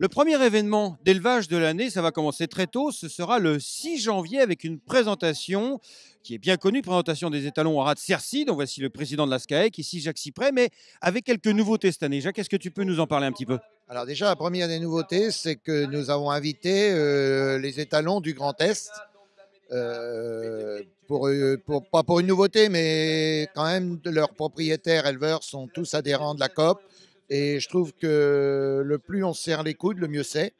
Le premier événement d'élevage de l'année, ça va commencer très tôt, ce sera le 6 janvier avec une présentation qui est bien connue, présentation des étalons au rat de Cercy, Donc voici le président de la SCAEC, ici Jacques Cyprès, mais avec quelques nouveautés cette année. Jacques, est-ce que tu peux nous en parler un petit peu Alors déjà, la première des nouveautés, c'est que nous avons invité euh, les étalons du Grand Est. Euh, euh, pour, pas pour une nouveauté, mais quand même, leurs propriétaires éleveurs sont tous adhérents de la COP. Et je trouve que le plus on serre les coudes, le mieux c'est.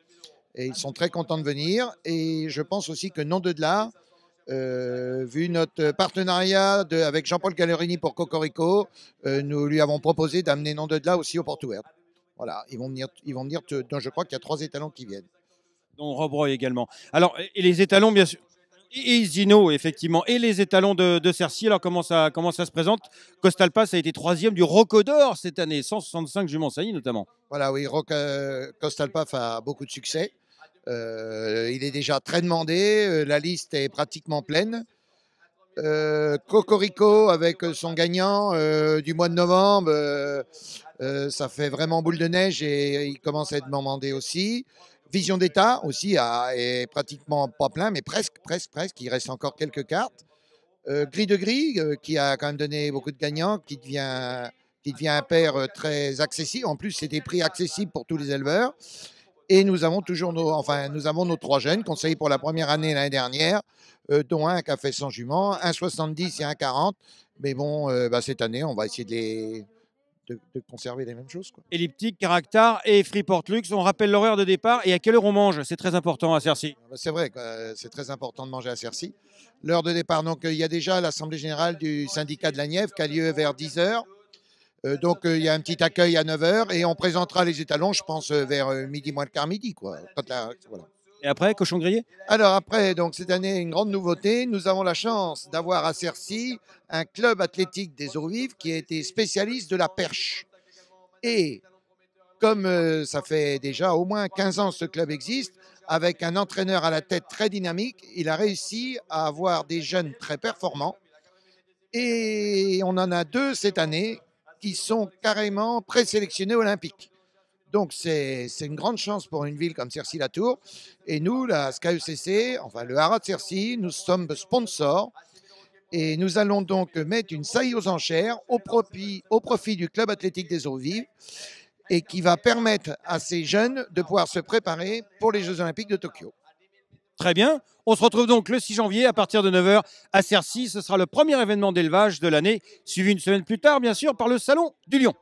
Et ils sont très contents de venir. Et je pense aussi que Nom de La, euh, vu notre partenariat de, avec Jean-Paul Gallerini pour Cocorico, euh, nous lui avons proposé d'amener Nom de là aussi au Porto Voilà, ils vont venir, ils vont venir je crois qu'il y a trois étalons qui viennent. Dont Roy également. Alors, et les étalons, bien sûr. Et, effectivement, et les étalons de, de Cercy. Alors, comment ça, comment ça se présente Costalpaf a été troisième du Rocodor cette année, 165 juments saillies notamment. Voilà, oui, Roc, euh, a beaucoup de succès. Euh, il est déjà très demandé, euh, la liste est pratiquement pleine. Cocorico avec son gagnant du mois de novembre. ça fait vraiment boule de neige et il commence à être demandé aussi. Vision d'État aussi ah, est pratiquement pas plein, mais presque, presque, presque. Il reste encore quelques cartes. Euh, gris de gris, euh, qui a quand même donné beaucoup de gagnants, qui devient, qui devient un père euh, très accessible. En plus, c'est des prix accessibles pour tous les éleveurs. Et nous avons toujours nos, enfin, nous avons nos trois jeunes conseillés pour la première année l'année dernière, dont un qui a fait sans jument, un 70 et un 40. Mais bon, bah, cette année, on va essayer de les, de, conserver les mêmes choses. Elliptique, Caractère et Freeport Lux. On rappelle l'heure de départ et à quelle heure on mange. C'est très important à Cercy. Ah bah, c'est vrai, euh, c'est très important de manger à Cercy. L'heure de départ, donc euh, il y a déjà l'Assemblée générale du syndicat de la Nièvre qui a lieu vers 10h. Euh, donc il y a un petit accueil à 9h et on présentera les étalons, je pense, vers midi moins le quart midi. Et après, cochon grillé Alors après, donc cette année, une grande nouveauté, nous avons la chance d'avoir à Cercy un club athlétique des eaux vives qui a été spécialiste de la perche. Et comme euh, ça fait déjà au moins 15 ans que ce club existe, avec un entraîneur à la tête très dynamique, il a réussi à avoir des jeunes très performants. Et on en a deux cette année qui sont carrément présélectionnés olympiques. Donc c'est une grande chance pour une ville comme Cercy-la-Tour. Et nous, la SKECC, enfin le Hara de Cercy, nous sommes sponsors. Et nous allons donc mettre une saillie aux enchères au profit, au profit du Club athlétique des eaux vives et qui va permettre à ces jeunes de pouvoir se préparer pour les Jeux olympiques de Tokyo. Très bien. On se retrouve donc le 6 janvier à partir de 9h à Cercy. Ce sera le premier événement d'élevage de l'année, suivi une semaine plus tard, bien sûr, par le Salon du Lion.